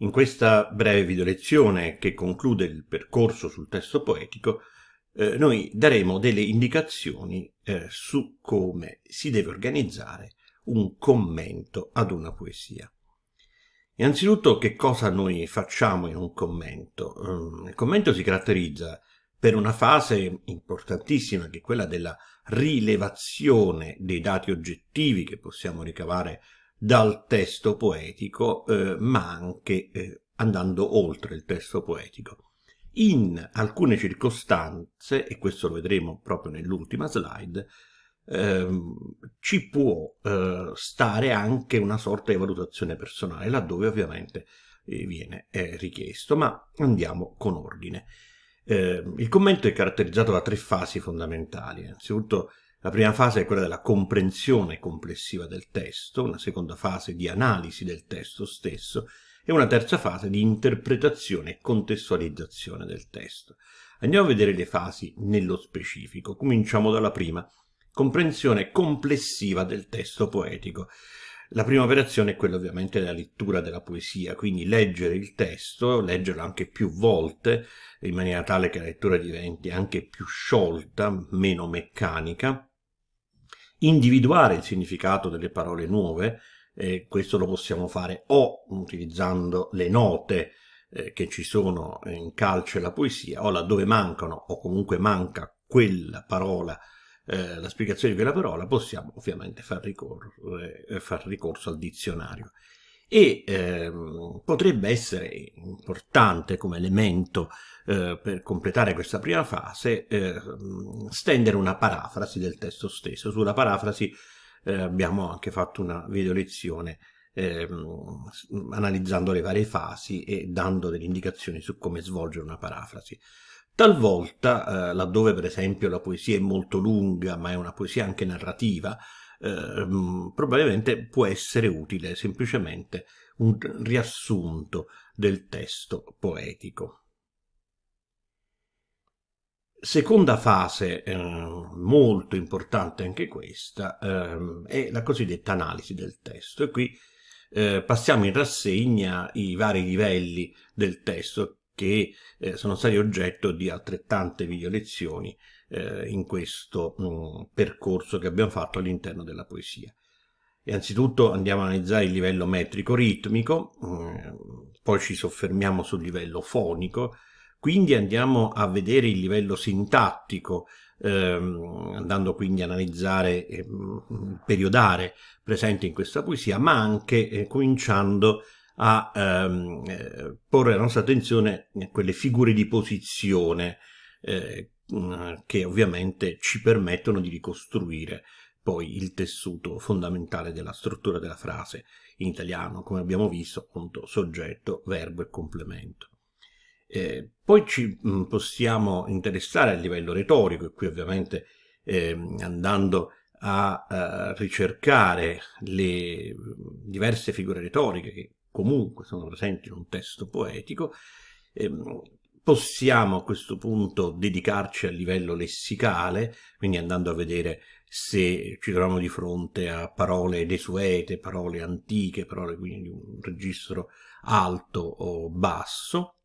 In questa breve videolezione che conclude il percorso sul testo poetico, eh, noi daremo delle indicazioni eh, su come si deve organizzare un commento ad una poesia. Innanzitutto che cosa noi facciamo in un commento? Mm, il commento si caratterizza per una fase importantissima che è quella della rilevazione dei dati oggettivi che possiamo ricavare dal testo poetico, eh, ma anche eh, andando oltre il testo poetico. In alcune circostanze, e questo lo vedremo proprio nell'ultima slide, ehm, ci può eh, stare anche una sorta di valutazione personale, laddove ovviamente eh, viene eh, richiesto, ma andiamo con ordine. Ehm, il commento è caratterizzato da tre fasi fondamentali. Innanzitutto la prima fase è quella della comprensione complessiva del testo, una seconda fase di analisi del testo stesso e una terza fase di interpretazione e contestualizzazione del testo. Andiamo a vedere le fasi nello specifico. Cominciamo dalla prima, comprensione complessiva del testo poetico. La prima operazione è quella ovviamente della lettura della poesia, quindi leggere il testo, leggerlo anche più volte, in maniera tale che la lettura diventi anche più sciolta, meno meccanica, individuare il significato delle parole nuove, e questo lo possiamo fare o utilizzando le note eh, che ci sono in calcio e la poesia, o laddove mancano o comunque manca quella parola, eh, la spiegazione di quella parola, possiamo ovviamente far ricorso, far ricorso al dizionario e ehm, potrebbe essere importante come elemento eh, per completare questa prima fase eh, stendere una parafrasi del testo stesso. Sulla parafrasi eh, abbiamo anche fatto una video lezione ehm, analizzando le varie fasi e dando delle indicazioni su come svolgere una parafrasi. Talvolta, eh, laddove per esempio la poesia è molto lunga, ma è una poesia anche narrativa, Ehm, probabilmente può essere utile semplicemente un riassunto del testo poetico. Seconda fase, eh, molto importante anche questa, eh, è la cosiddetta analisi del testo e qui eh, passiamo in rassegna i vari livelli del testo che eh, sono stati oggetto di altrettante video lezioni eh, in questo mh, mm, percorso che abbiamo fatto all'interno della poesia. E anzitutto andiamo a analizzare il livello metrico-ritmico, mm, poi ci soffermiamo sul livello fonico, quindi andiamo a vedere il livello sintattico, ehm, andando quindi a analizzare il eh, mm, periodare presente in questa poesia, ma anche eh, cominciando a ehm, eh, porre la nostra attenzione a quelle figure di posizione eh, eh, che ovviamente ci permettono di ricostruire poi il tessuto fondamentale della struttura della frase in italiano, come abbiamo visto, appunto soggetto, verbo e complemento. Eh, poi ci mm, possiamo interessare a livello retorico, e qui ovviamente eh, andando a, a eh, ricercare le mm, diverse figure retoriche che comunque sono presenti in un testo poetico, ehm, possiamo a questo punto dedicarci a livello lessicale, quindi andando a vedere se ci troviamo di fronte a parole desuete, parole antiche, parole quindi di un registro alto o basso.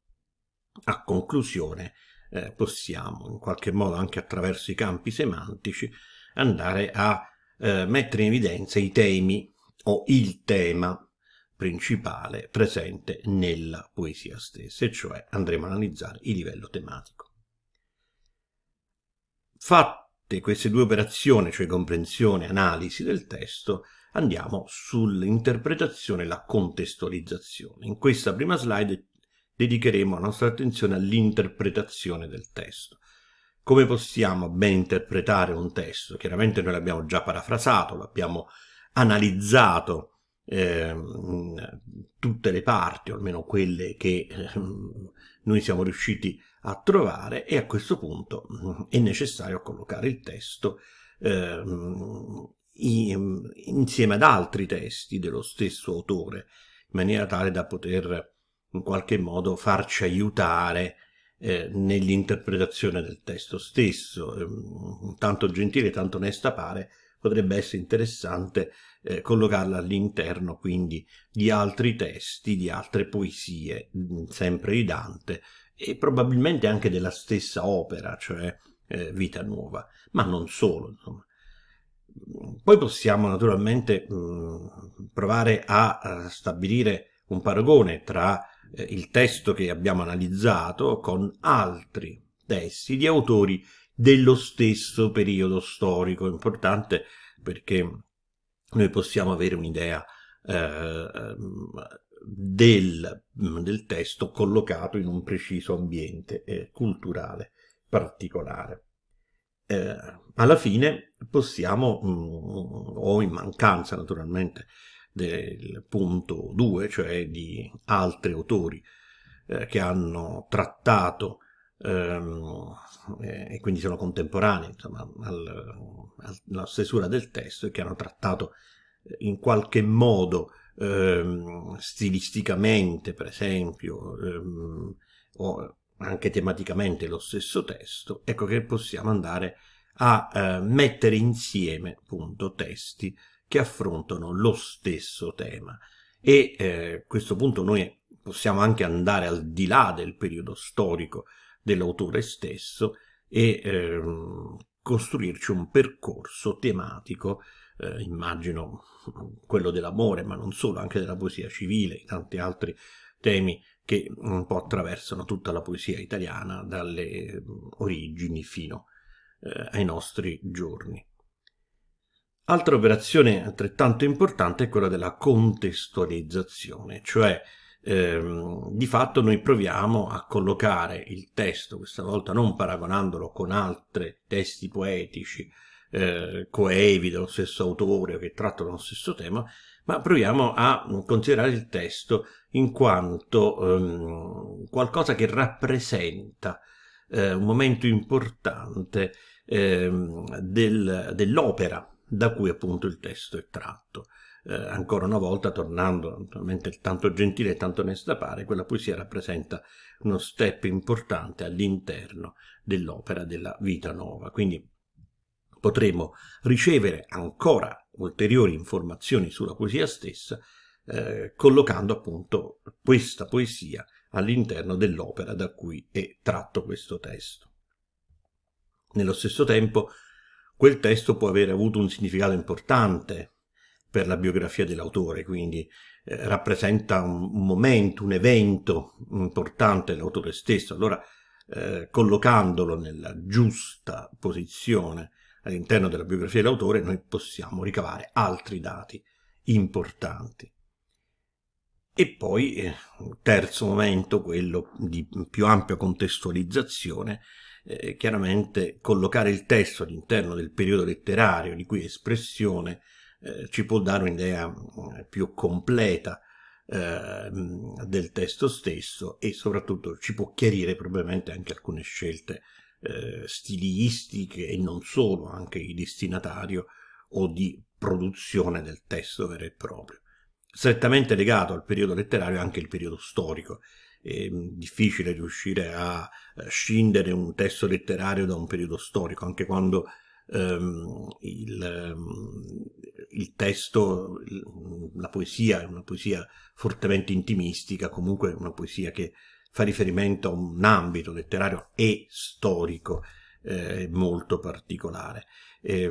A conclusione eh, possiamo in qualche modo anche attraverso i campi semantici andare a eh, mettere in evidenza i temi o il tema principale presente nella poesia stessa, e cioè andremo ad analizzare il livello tematico. Fatte queste due operazioni, cioè comprensione e analisi del testo, andiamo sull'interpretazione e la contestualizzazione. In questa prima slide dedicheremo la nostra attenzione all'interpretazione del testo. Come possiamo ben interpretare un testo? Chiaramente noi l'abbiamo già parafrasato, l'abbiamo analizzato eh, tutte le parti, o almeno quelle che ehm, noi siamo riusciti a trovare e a questo punto ehm, è necessario collocare il testo eh, insieme ad altri testi dello stesso autore in maniera tale da poter in qualche modo farci aiutare eh, nell'interpretazione del testo stesso tanto gentile tanto onesta pare potrebbe essere interessante eh, collocarla all'interno quindi di altri testi, di altre poesie, mm, sempre di Dante, e probabilmente anche della stessa opera, cioè eh, Vita Nuova, ma non solo. Insomma. Poi possiamo naturalmente mh, mm, provare a, a, stabilire un paragone tra eh, il testo che abbiamo analizzato con altri testi di autori dello stesso periodo storico. Importante perché noi possiamo avere un'idea eh, del, del, testo collocato in un preciso ambiente eh, culturale particolare. Eh, alla fine possiamo, mh, mm, o in mancanza naturalmente del punto 2, cioè di altri autori eh, che hanno trattato Ehm, e quindi sono contemporanei insomma, al, alla stesura del testo e che hanno trattato eh, in qualche modo ehm, stilisticamente, per esempio, ehm, o anche tematicamente lo stesso testo, ecco che possiamo andare a eh, mettere insieme appunto testi che affrontano lo stesso tema. E eh, a questo punto noi possiamo anche andare al di là del periodo storico, dell'autore stesso e eh, costruirci un percorso tematico, eh, immagino quello dell'amore, ma non solo, anche della poesia civile e tanti altri temi che un po' attraversano tutta la poesia italiana dalle mm, origini fino eh, ai nostri giorni. Altra operazione altrettanto importante è quella della contestualizzazione, cioè ehm, di fatto noi proviamo a collocare il testo, questa volta non paragonandolo con altri testi poetici eh, coevi dello stesso autore che trattano lo stesso tema, ma proviamo a considerare il testo in quanto ehm, qualcosa che rappresenta eh, un momento importante ehm, del, dell'opera da cui appunto il testo è tratto eh, ancora una volta, tornando naturalmente tanto gentile e tanto onesta pare, quella poesia rappresenta uno step importante all'interno dell'opera della vita nuova. Quindi potremo ricevere ancora ulteriori informazioni sulla poesia stessa, eh, collocando appunto questa poesia all'interno dell'opera da cui è tratto questo testo. Nello stesso tempo, quel testo può avere avuto un significato importante per la biografia dell'autore, quindi eh, rappresenta un, un, momento, un evento importante dell'autore stesso. Allora, eh, collocandolo nella giusta posizione all'interno della biografia dell'autore, noi possiamo ricavare altri dati importanti. E poi, eh, terzo momento, quello di più ampia contestualizzazione, eh, chiaramente collocare il testo all'interno del periodo letterario di cui è espressione eh, ci può dare un'idea mm, più completa eh, del testo stesso e soprattutto ci può chiarire probabilmente anche alcune scelte eh, stilistiche e non solo, anche di destinatario o di produzione del testo vero e proprio. Strettamente legato al periodo letterario è anche il periodo storico. È mm, difficile riuscire a eh, scindere un testo letterario da un periodo storico, anche quando ehm, il, ehm, il, testo, la poesia è una poesia fortemente intimistica, comunque una poesia che fa riferimento a un ambito letterario e storico eh, molto particolare. Eh,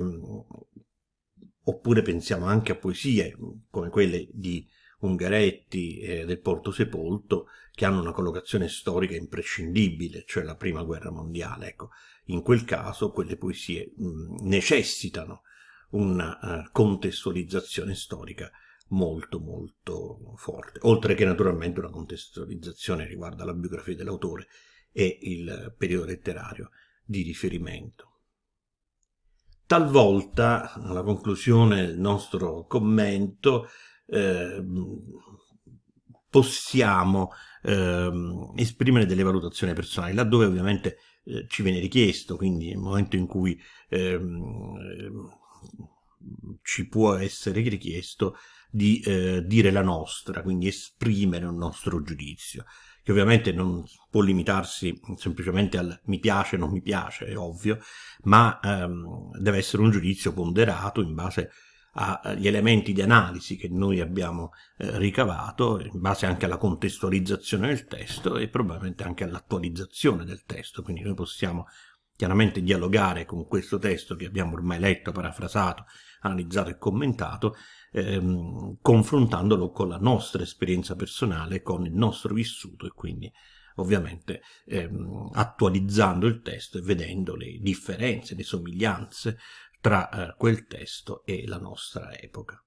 oppure pensiamo anche a poesie come quelle di Ungaretti e del Porto Sepolto, che hanno una collocazione storica imprescindibile, cioè la prima guerra mondiale. Ecco, in quel caso quelle poesie mh, necessitano una uh, contestualizzazione storica molto molto forte, oltre che naturalmente una contestualizzazione riguardo alla biografia dell'autore e il periodo letterario di riferimento. Talvolta, alla conclusione del nostro commento, Ehm, possiamo eh, esprimere delle valutazioni personali, laddove ovviamente eh, ci viene richiesto, quindi nel momento in cui ehm, ci può essere richiesto di eh, dire la nostra, quindi esprimere un nostro giudizio che ovviamente non può limitarsi semplicemente al mi piace, non mi piace, è ovvio, ma ehm, deve essere un giudizio ponderato in base a agli elementi di analisi che noi abbiamo eh, ricavato, in base anche alla contestualizzazione del testo e probabilmente anche all'attualizzazione del testo, quindi noi possiamo chiaramente dialogare con questo testo che abbiamo ormai letto, parafrasato, analizzato e commentato, ehm, confrontandolo con la nostra esperienza personale, con il nostro vissuto e quindi ovviamente ehm, attualizzando il testo e vedendo le differenze, le somiglianze, tra eh, quel testo e la nostra epoca.